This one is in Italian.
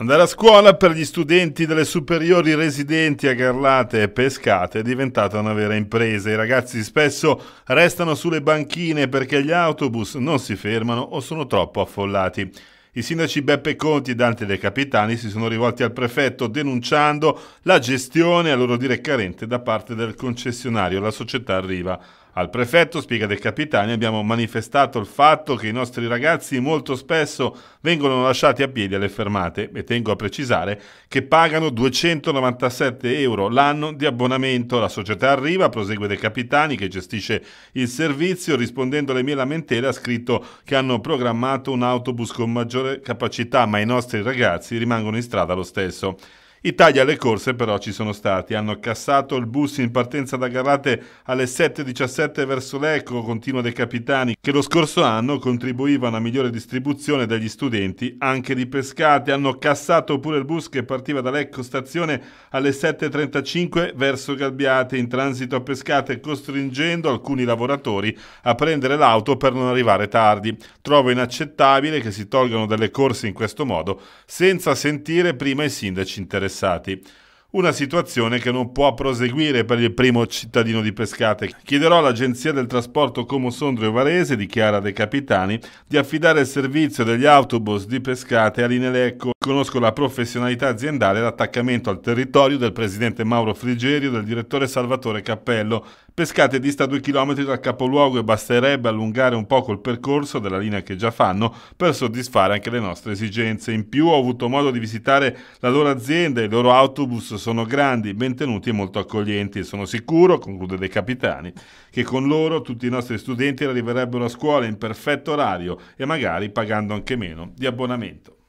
Andare a scuola per gli studenti delle superiori residenti a Garlate e Pescate è diventata una vera impresa. I ragazzi spesso restano sulle banchine perché gli autobus non si fermano o sono troppo affollati. I sindaci Beppe Conti e Dante De Capitani si sono rivolti al prefetto denunciando la gestione, a loro dire carente, da parte del concessionario, la società Riva. Al prefetto, spiega De Capitani, abbiamo manifestato il fatto che i nostri ragazzi molto spesso vengono lasciati a piedi alle fermate e tengo a precisare che pagano 297 euro l'anno di abbonamento. La società arriva, prosegue De Capitani che gestisce il servizio, rispondendo alle mie lamentele ha scritto che hanno programmato un autobus con maggiore capacità ma i nostri ragazzi rimangono in strada lo stesso. Italia alle corse però ci sono stati, hanno cassato il bus in partenza da Galate alle 7.17 verso l'Eco, continua dei capitani, che lo scorso anno contribuiva a una migliore distribuzione degli studenti anche di pescate, hanno cassato pure il bus che partiva da Lecco stazione alle 7.35 verso Galbiate in transito a pescate, costringendo alcuni lavoratori a prendere l'auto per non arrivare tardi. Trovo inaccettabile che si tolgano delle corse in questo modo, senza sentire prima i sindaci interessati interessati. Una situazione che non può proseguire per il primo cittadino di Pescate. Chiederò all'Agenzia del Trasporto Como Sondrio Varese, dichiara De Capitani, di affidare il servizio degli autobus di Pescate a Linelecco. Conosco la professionalità aziendale e l'attaccamento al territorio del presidente Mauro Frigerio e del direttore Salvatore Cappello. Pescate dista due chilometri dal capoluogo e basterebbe allungare un poco il percorso della linea che già fanno per soddisfare anche le nostre esigenze. In più ho avuto modo di visitare la loro azienda, e i loro autobus sono grandi, ben tenuti e molto accoglienti. Sono sicuro, conclude De Capitani, che con loro tutti i nostri studenti arriverebbero a scuola in perfetto orario e magari pagando anche meno di abbonamento.